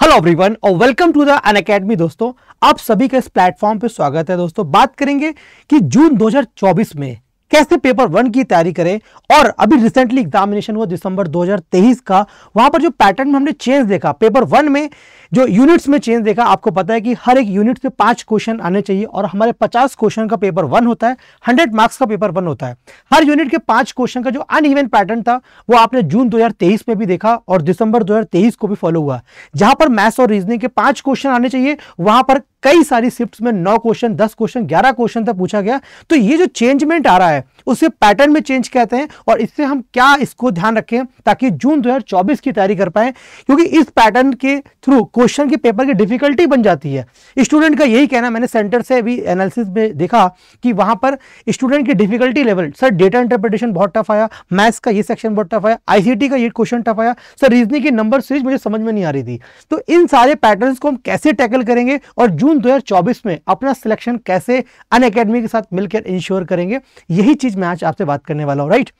hello everyone और welcome to the Unacademy दोस्तों आप सभी का इस प्लेटफॉर्म पे स्वागत है दोस्तों बात करेंगे कि जून 2024 में कैसे पेपर वन की तैयारी करें और अभी रिसेंटली एग्जामिनेशन हुआ दिसंबर 2023 का वहां पर जो पैटर्न में हमने चेंज देखा पेपर वन में जो यूनिट्स में चेंज देखा आपको पता है कि हर एक यूनिट से पांच क्वेश्चन आने चाहिए और हमारे पचास क्वेश्चन का पेपर वन होता है हंड्रेड मार्क्स का पेपर वन होता है हर यूनिट के पांच क्वेश्चन का जो अनइवन पैटर्न था वो आपने जून 2023 में भी देखा और दिसंबर 2023 को भी फॉलो हुआ जहां पर मैथ्स और रीजनिंग के पांच क्वेश्चन आने चाहिए वहां पर कई सारी शिफ्ट में नौ क्वेश्चन दस क्वेश्चन ग्यारह क्वेश्चन तक पूछा गया तो ये जो चेंजमेंट आ रहा है उसे पैटर्न में चेंज कहते हैं और इससे हम क्या इसको ध्यान रखें ताकि जून 2024 की तैयारी कर पाए क्योंकि इस पैटर्न के थ्रू क्वेश्चन के पेपर की डिफिकल्टी बन जाती है स्टूडेंट का यही कहना मैंने सेंटर से अभी एनालिसिस में देखा कि वहां पर स्टूडेंट की difficulty level sir data interpretation बहुत टफ आया मैथ्स का ये सेक्शन बहुत टफ आया आईसीटी का ये क्वेश्चन टफ आया सर रीजनिंग की नंबर सीरीज मुझे समझ में नहीं आ रही थी तो इन सारे पैटर्न को हम कैसे टैकल करेंगे और जून जून 2024 में अपना सिलेक्शन कैसे अन के साथ मिलकर इंश्योर करेंगे यही चीज मैं आज आपसे बात करने वाला हूँ राइट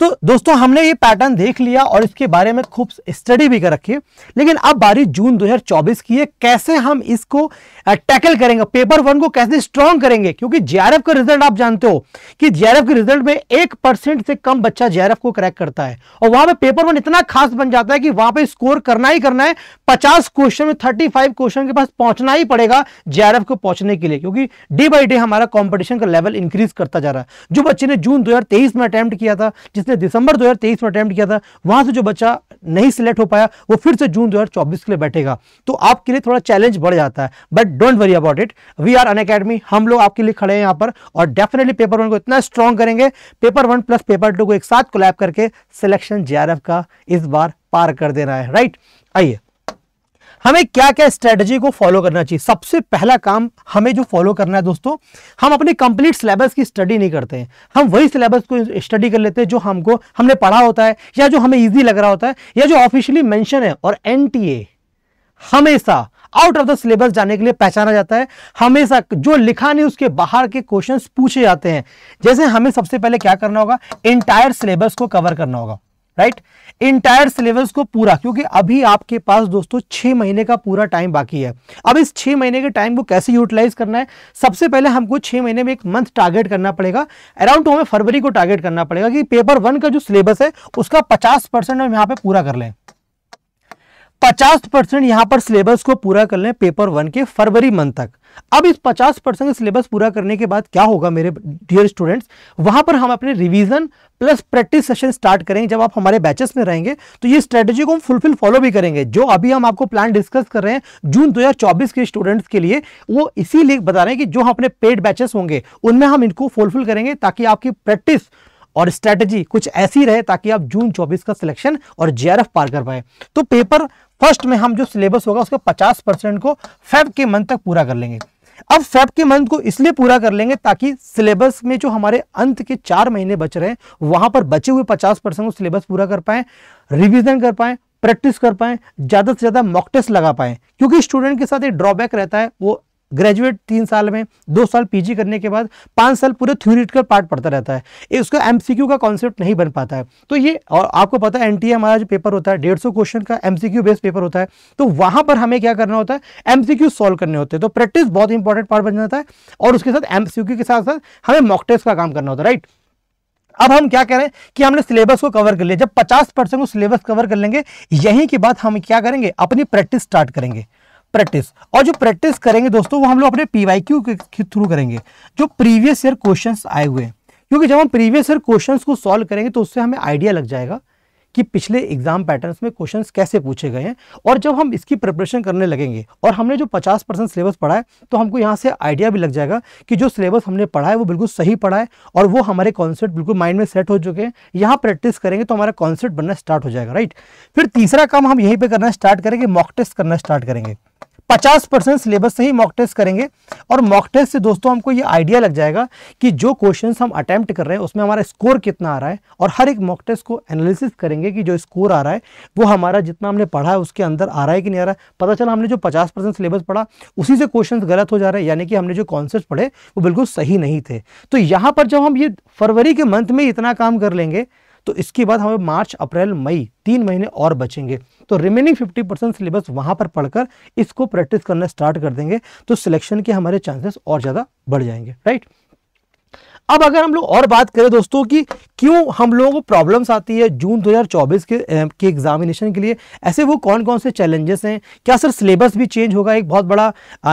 तो दोस्तों हमने ये पैटर्न देख लिया और इसके बारे में खूब स्टडी भी कर रखी लेकिन अब बारी जून 2024 की है कैसे हम इसको टैकल करेंगे पेपर वन को कैसे स्ट्रॉन्ग करेंगे क्योंकि जेआरएफ का रिजल्ट आप जानते हो कि जेआरएफ के रिजल्ट में एक परसेंट से कम बच्चा जेआरएफ को क्रैक करता है और वहां पर पेपर वन इतना खास बन जाता है कि वहां पर स्कोर करना ही करना है पचास क्वेश्चन में थर्टी क्वेश्चन के पास पहुंचना ही पड़ेगा जेआरएफ को पहुंचने के लिए क्योंकि डे बाई डे हमारा कॉम्पिटिशन का लेवल इंक्रीज करता जा रहा है जो बच्चे ने जून दो में अटैम्प्ट किया था जिस इसने दिसंबर 2023 में अटैम्प्ट किया था वहां से जो बच्चा नहीं सिलेक्ट हो पाया वो फिर से जून 2024 के लिए बैठेगा तो आपके लिए थोड़ा चैलेंज बढ़ जाता है but don't worry about it we are Unacademy हम लोग आपके लिए खड़े हैं यहाँ पर और डेफिनेटली पेपर वन को इतना स्ट्रॉन्ग करेंगे paper one plus paper two को एक साथ कोलैप करके सिलेक्शन जे का इस बार पार कर देना है राइट आइए हमें क्या क्या स्ट्रेटजी को फॉलो करना चाहिए सबसे पहला काम हमें जो फॉलो करना है दोस्तों हम अपने कंप्लीट सिलेबस की स्टडी नहीं करते हैं हम वही सिलेबस को स्टडी कर लेते हैं जो हमको हमने पढ़ा होता है या जो हमें ईजी लग रहा होता है या जो ऑफिशियली मैंशन है और एन हमेशा आउट ऑफ द सिलेबस जाने के लिए पहचाना जाता है हमेशा जो लिखा नहीं उसके बाहर के क्वेश्चंस पूछे जाते हैं जैसे हमें सबसे पहले क्या करना होगा इंटायर सिलेबस को कवर करना होगा राइट इंटायर सिलेबस को पूरा क्योंकि अभी आपके पास दोस्तों छह महीने का पूरा टाइम बाकी है अब इस छह महीने के टाइम को कैसे यूटिलाइज करना है सबसे पहले हमको छह महीने में एक मंथ टारगेट करना पड़ेगा अराउंड हमें फरवरी को टारगेट करना पड़ेगा कि पेपर वन का जो सिलेबस है उसका पचास परसेंट हम यहाँ पे पूरा कर लें पचास परसेंट यहां पर सिलेबस को पूरा कर लें पेपर वन के फरवरी मंथ तक अब इस पचास परसेंट सिलेबस पूरा करने के बाद क्या होगा मेरे डियर स्टूडेंट्स वहां पर हम अपने revision plus practice session start करेंगे जब आप हमारे बैचेस में रहेंगे तो ये स्ट्रेटेजी को हम फुलफिल फॉलो भी करेंगे जो अभी हम आपको प्लान डिस्कस कर रहे हैं जून 2024 के स्टूडेंट्स के लिए वो इसीलिए बता रहे हैं कि जो अपने पेड बैचेस होंगे उनमें हम इनको फुलफिल करेंगे ताकि आपकी प्रैक्टिस और स्ट्रैटेजी कुछ ऐसी रहे ताकि आप जून 24 का सिलेक्शन और जेआरएफ पार कर पाए तो पेपर फर्स्ट में हम जो सिलेबस होगा उसका पचास परसेंट को फेब के मंथ तक पूरा कर लेंगे अब फेब के मंथ को इसलिए पूरा कर लेंगे ताकि सिलेबस में जो हमारे अंत के चार महीने बच रहे हैं वहां पर बचे हुए पचास परसेंट को सिलेबस पूरा कर पाए रिविजन कर पाए प्रैक्टिस कर पाए ज़्यादा से ज़्यादा मॉक टेस्ट लगा पाए क्योंकि स्टूडेंट के साथ एक ड्रॉबैक रहता है वो ग्रेजुएट तीन साल में दो साल पीजी करने के बाद पाँच साल पूरे थ्योरिटिकल पार्ट पढ़ता रहता है उसका एमसीक्यू का कॉन्सेप्ट नहीं बन पाता है तो ये और आपको पता है एनटीए हमारा जो पेपर होता है डेढ़ सौ क्वेश्चन का एमसीक्यू बेस्ड पेपर होता है तो वहाँ पर हमें क्या करना होता है एमसीक्यू सॉल्व करने होते हैं तो प्रैक्टिस बहुत इंपॉर्टेंट पार्ट बन जाता है और उसके साथ एमसीक्यू के साथ साथ हमें मॉक टेस्ट का काम करना होता है राइट अब हम क्या करें कि हमने सिलेबस को कवर कर लिया जब 50 परसेंट को सिलेबस कवर कर लेंगे यहीं के बाद हम क्या करेंगे अपनी प्रैक्टिस स्टार्ट करेंगे प्रैक्टिस और जो प्रैक्टिस करेंगे दोस्तों वो हम लोग अपने पी के थ्रू करेंगे जो प्रीवियस ईयर क्वेश्चन आए हुए हैं क्योंकि जब हम प्रीवियस ईयर क्वेश्चन को सॉल्व करेंगे तो उससे हमें आइडिया लग जाएगा कि पिछले एग्जाम पैटर्न्स में क्वेश्चंस कैसे पूछे गए हैं और जब हम इसकी प्रिपरेशन करने लगेंगे और हमने जो 50 परसेंट सिलेबस पढ़ा है तो हमको यहाँ से आइडिया भी लग जाएगा कि जो सिलेबस हमने पढ़ा है वो बिल्कुल सही पढ़ा है और वो हमारे कॉन्सेप्ट बिल्कुल माइंड में सेट हो चुके हैं यहाँ प्रैक्टिस करेंगे तो हमारा कॉन्सेप्ट बनना स्टार्ट हो जाएगा राइट फिर तीसरा काम हम यहीं पर करना स्टार्ट करेंगे मॉक टेस्ट करना स्टार्ट करेंगे 50 परसेंट सिलेबस से ही मॉक टेस्ट करेंगे और मॉक टेस्ट से दोस्तों हमको ये आइडिया लग जाएगा कि जो क्वेश्चन हम अटैम्प्ट कर रहे हैं उसमें हमारा स्कोर कितना आ रहा है और हर एक मॉक टेस्ट को एनालिसिस करेंगे कि जो स्कोर आ रहा है वो हमारा जितना हमने पढ़ा है उसके अंदर आ रहा है कि नहीं आ रहा है पता चला हमने जो पचास सिलेबस पढ़ा उसी से क्वेश्चन गलत हो जा रहे हैं यानी कि हमने जो कॉन्सेप्ट पढ़े वो बिल्कुल सही नहीं थे तो यहाँ पर जब हम ये फरवरी के मंथ में इतना काम कर लेंगे तो इसके बाद हमें मार्च अप्रैल मई तीन महीने और बचेंगे तो रिमेनिंग 50 परसेंट सिलेबस वहां पर पढ़कर इसको प्रैक्टिस करना स्टार्ट कर देंगे तो सिलेक्शन के हमारे चांसेस और ज़्यादा बढ़ जाएंगे राइट अब अगर हम लोग और बात करें दोस्तों कि क्यों हम लोगों को प्रॉब्लम्स आती है जून 2024 के के एग्जामिनेशन के लिए ऐसे वो कौन कौन से चैलेंजेस हैं क्या सर सिलेबस भी चेंज होगा एक बहुत बड़ा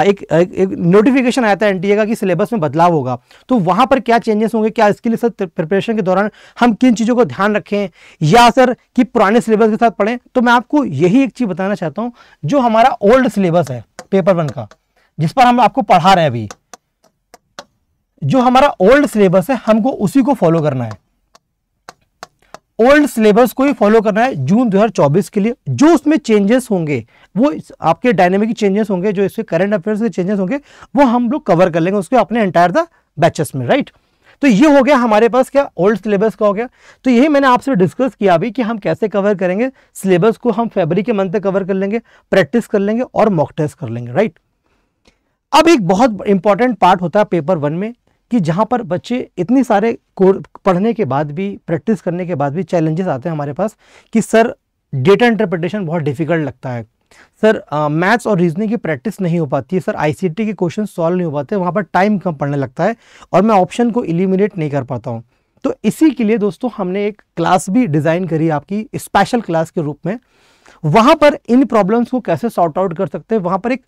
एक, एक, एक नोटिफिकेशन आया था एनटीए का कि सिलेबस में बदलाव होगा तो वहाँ पर क्या चेंजेस होंगे क्या इसके लिए सर प्रिपरेशन के दौरान हम किन चीज़ों को ध्यान रखें या सर कि पुराने सिलेबस के साथ पढ़ें तो मैं आपको यही एक चीज़ बताना चाहता हूँ जो हमारा ओल्ड सिलेबस है पेपर वन का जिस पर हम आपको पढ़ा रहे हैं अभी जो हमारा ओल्ड सिलेबस है हमको उसी को फॉलो करना है ओल्ड सिलेबस को ही फॉलो करना है जून 2024 के लिए जो उसमें चेंजेस होंगे वो आपके डायनेमिक चेंजेस होंगे जो इसके करंट अफेयर्स के चेंजेस होंगे वो हम लोग कवर कर लेंगे उसके अपने एंटायर द बैचेस में राइट तो ये हो गया हमारे पास क्या ओल्ड सिलेबस का हो गया तो यही मैंने आपसे डिस्कस किया अभी कि हम कैसे कवर करेंगे सिलेबस को हम फेबरी के मंथ तक कवर कर लेंगे प्रैक्टिस कर लेंगे और मॉक टेस्ट कर लेंगे राइट अब एक बहुत इंपॉर्टेंट पार्ट होता है पेपर वन में कि जहाँ पर बच्चे इतने सारे पढ़ने के बाद भी प्रैक्टिस करने के बाद भी चैलेंजेस आते हैं हमारे पास कि सर डेटा इंटरप्रिटेशन बहुत डिफ़िकल्ट लगता है सर मैथ्स और रीजनिंग की प्रैक्टिस नहीं हो पाती है सर आईसीटी के क्वेश्चन सॉल्व नहीं हो पाते वहाँ पर टाइम कम पड़ने लगता है और मैं ऑप्शन को इलिमिनेट नहीं कर पाता हूँ तो इसी के लिए दोस्तों हमने एक क्लास भी डिज़ाइन करी आपकी स्पेशल क्लास के रूप में वहाँ पर इन प्रॉब्लम्स को कैसे सॉर्ट आउट कर सकते हैं वहाँ पर एक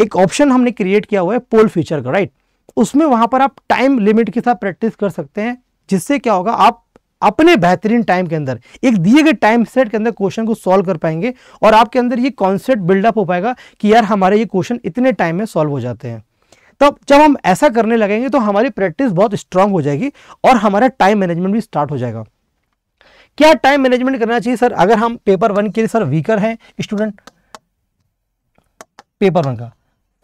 एक ऑप्शन हमने क्रिएट किया हुआ है पोल फीचर का राइट उसमें वहां पर आप टाइम लिमिट के साथ प्रैक्टिस कर सकते हैं जिससे क्या होगा आप अपने बेहतरीन टाइम के अंदर एक दिए गए टाइम सेट के अंदर क्वेश्चन को सॉल्व कर पाएंगे और आपके अंदर ये कॉन्सेप्ट बिल्डअप हो पाएगा कि यार हमारे ये क्वेश्चन इतने टाइम में सॉल्व हो जाते हैं तब जब हम ऐसा करने लगेंगे तो हमारी प्रैक्टिस बहुत स्ट्रांग हो जाएगी और हमारा टाइम मैनेजमेंट भी स्टार्ट हो जाएगा क्या टाइम मैनेजमेंट करना चाहिए सर अगर हम पेपर वन के लिए सर वीकर हैं स्टूडेंट पेपर वन का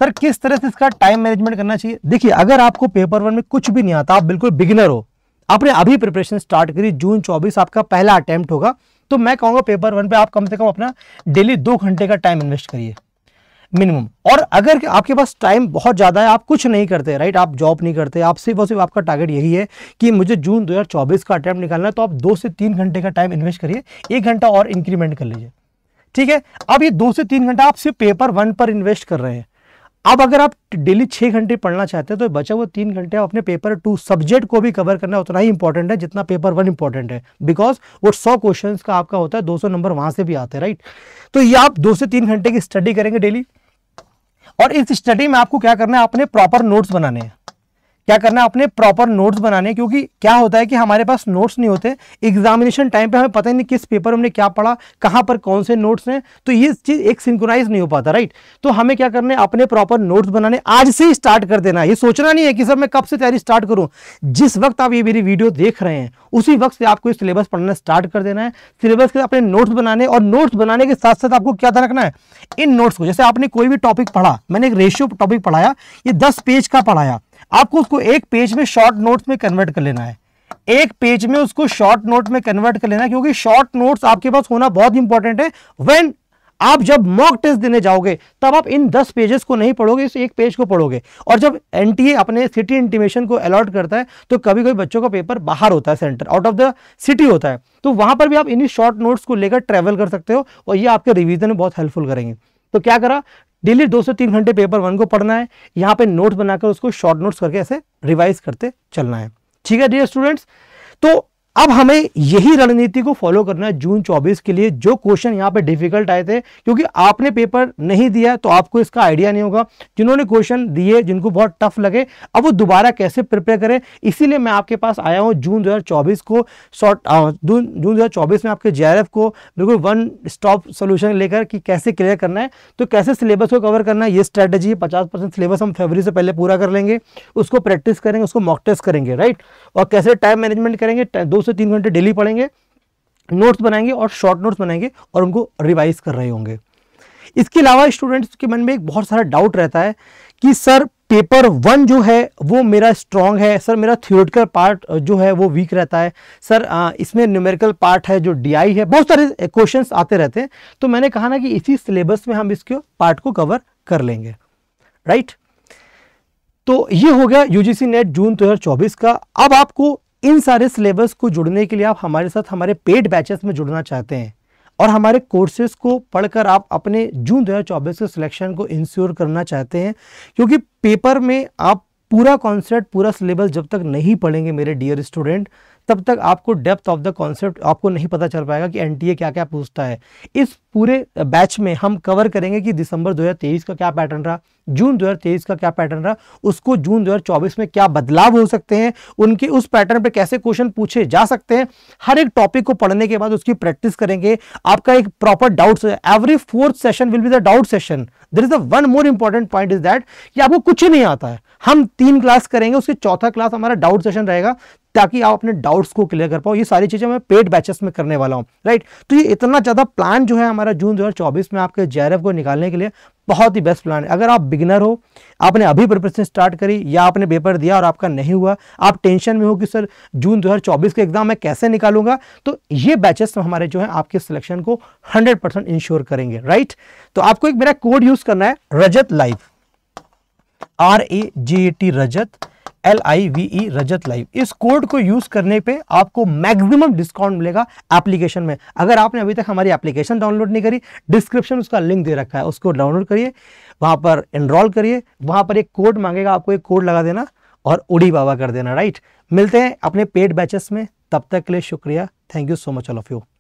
सर किस तरह से इसका टाइम मैनेजमेंट करना चाहिए देखिए अगर आपको पेपर वन में कुछ भी नहीं आता आप बिल्कुल बिगिनर हो आपने अभी प्रिपरेशन स्टार्ट करी जून 24 आपका पहला अटैम्प्ट होगा तो मैं कहूँगा पेपर वन पे आप कम से कम अपना डेली दो घंटे का टाइम इन्वेस्ट करिए मिनिमम और अगर आपके पास टाइम बहुत ज़्यादा है आप कुछ नहीं करते राइट आप जॉब नहीं करते आप सिर्फ और सिर्फ आपका टारगेट यही है कि मुझे जून 2024 का अटैम्प्ट निकालना है तो आप दो से तीन घंटे का टाइम इन्वेस्ट करिए एक घंटा और इंक्रीमेंट कर लीजिए ठीक है अब ये दो से तीन घंटा आप सिर्फ पेपर वन पर इन्वेस्ट कर रहे हैं अब अगर आप डेली छह घंटे पढ़ना चाहते हैं तो बचा हुआ तीन घंटे आप अपने पेपर टू सब्जेक्ट को भी कवर करना उतना ही इंपॉर्टेंट है जितना पेपर वन इंपॉर्टेंट है बिकॉज वो सौ क्वेश्चन का आपका होता है दो सौ नंबर वहां से भी आते हैं राइट तो ये आप दो से तीन घंटे की स्टडी करेंगे डेली और इस स्टडी में आपको क्या करना है अपने प्रॉपर नोट्स बनाने हैं क्या करना है अपने प्रॉपर नोट्स बनाने क्योंकि क्या होता है कि हमारे पास नोट्स नहीं होते एग्जामिनेशन टाइम पे हमें पता ही नहीं किस पेपर हमने क्या पढ़ा कहाँ पर कौन से नोट्स हैं तो ये चीज़ एक सिंक्रोनाइज नहीं हो पाता राइट तो हमें क्या करना है अपने प्रॉपर नोट्स बनाने आज से ही स्टार्ट कर देना ये सोचना नहीं है कि सर मैं कब से तैयारी स्टार्ट करूँ जिस वक्त आप ये मेरी वीडियो देख रहे हैं उसी वक्त से आपको सिलेबस पढ़ना स्टार्ट कर देना है सिलेबस के अपने नोट्स बनाने और नोट्स बनाने के साथ साथ आपको क्या रखना है इन नोट्स को जैसे आपने कोई भी टॉपिक पढ़ा मैंने एक रेशियो टॉपिक पढ़ाया ये दस पेज का पढ़ाया आपको उसको एक पेज में शॉर्ट नोट्स में कन्वर्ट कर लेना है एक पेज में उसको शॉर्ट नोट में कन्वर्ट कर लेना क्योंकि शॉर्ट नोट्स आपके पास होना बहुत इंपॉर्टेंट है व्हेन आप जब मॉक टेस्ट देने जाओगे तब आप इन दस पेजेस को नहीं पढ़ोगे इस एक पेज को पढ़ोगे और जब एनटीए अपने सिटी इंटीमेशन को अलॉट करता है तो कभी कभी बच्चों का पेपर बाहर होता है centre out of the city होता है तो वहां पर भी आप इन्हीं शॉर्ट नोट्स को लेकर ट्रेवल कर सकते हो और ये आपके रिविजन में बहुत हेल्पफुल करेंगे तो क्या करा डेली दो से तीन घंटे पेपर वन को पढ़ना है यहाँ पे नोट्स बनाकर उसको शॉर्ट नोट्स करके ऐसे रिवाइज करते चलना है ठीक है डियर स्टूडेंट्स तो अब हमें यही रणनीति को फॉलो करना है जून 24 के लिए जो क्वेश्चन यहाँ पे डिफिकल्ट आए थे क्योंकि आपने पेपर नहीं दिया तो आपको इसका आइडिया नहीं होगा जिन्होंने क्वेश्चन दिए जिनको बहुत टफ लगे अब वो दोबारा कैसे प्रिपेयर करें इसीलिए मैं आपके पास आया हूँ जून 2024 को शॉर्ट जून जून में आपके जे को बिल्कुल वन स्टॉप सोल्यूशन लेकर कि कैसे क्लियर करना है तो कैसे सिलेबस को कवर करना है ये स्ट्रैटेजी है पचास सिलेबस हम फरवरी से पहले पूरा कर लेंगे उसको प्रैक्टिस करेंगे उसको मॉक टेस्ट करेंगे राइट और कैसे टाइम मैनेजमेंट करेंगे दो से तीन घंटे डेली पढ़ेंगे नोट्स बनाएंगे और शॉर्ट नोट्स बनाएंगे और उनको रिवाइज कर रहे होंगे इसके अलावा स्टूडेंट्स के मन में एक बहुत सारा डाउट रहता है कि सर पेपर वन जो है वो मेरा स्ट्रॉन्ग है सर मेरा थियोरटिकल पार्ट जो है वो वीक रहता है सर इसमें न्यूमेरिकल पार्ट है जो डीआई है बहुत सारे क्वेश्चन आते रहते हैं तो मैंने कहा ना कि इसी सिलेबस में हम इसके पार्ट को कवर कर लेंगे राइट तो ये हो गया यूजीसी नेट जून 2024 का अब आपको इन सारे सिलेबस को जुड़ने के लिए आप हमारे साथ हमारे पेड बैचेस में जुड़ना चाहते हैं और हमारे कोर्सेज को पढ़कर आप अपने जून 2024 के सिलेक्शन को इंश्योर करना चाहते हैं क्योंकि पेपर में आप पूरा कॉन्सेप्ट पूरा सिलेबस जब तक नहीं पढ़ेंगे मेरे डियर स्टूडेंट तब तक आपको डेप्थ ऑफ द कॉन्सेप्ट आपको नहीं पता चल पाएगा कि एनटीए क्या क्या पूछता है इस पूरे बैच में हम कवर करेंगे कि दिसंबर 2023 का क्या पैटर्न रहा जून 2023 का क्या पैटर्न रहा उसको जून 2024 में क्या बदलाव हो सकते हैं उनके उस पैटर्न पर कैसे क्वेश्चन पूछे जा सकते हैं हर एक टॉपिक को पढ़ने के बाद उसकी प्रैक्टिस करेंगे आपका एक proper doubt every fourth session will be the doubt session there is the one more important point is that कि आपको कुछ नहीं आता है हम तीन क्लास करेंगे उसके चौथा क्लास हमारा डाउट सेशन रहेगा ताकि आप अपने डाउट्स को क्लियर कर पाओ ये सारी चीज़ें मैं पेड बैचेस में करने वाला हूँ राइट तो ये इतना ज़्यादा प्लान जो है हमारा जून दो में आपके जे को निकालने के लिए बहुत ही बेस्ट प्लान है अगर आप बिगिनर हो आपने अभी प्रिपरेशन स्टार्ट करी या आपने पेपर दिया और आपका नहीं हुआ आप टेंशन में हो कि सर जून 2024 के एग्जाम मैं कैसे निकालूंगा तो ये बैचेस हमारे जो है आपके सिलेक्शन को 100 परसेंट इंश्योर करेंगे राइट तो आपको एक मेरा कोड यूज करना है Rajat live R A J A T Rajat L I V E Rajat live इस कोड को यूज करने पे आपको मैक्सिमम डिस्काउंट मिलेगा एप्लीकेशन में अगर आपने अभी तक हमारी एप्लीकेशन डाउनलोड नहीं करी डिस्क्रिप्शन उसका लिंक दे रखा है उसको डाउनलोड करिए वहां पर एनरोल करिए वहां पर एक कोड मांगेगा आपको एक कोड लगा देना और उड़ी बाबा कर देना राइट मिलते हैं अपने पेड बैचेस में तब तक के लिए शुक्रिया thank you so much all of you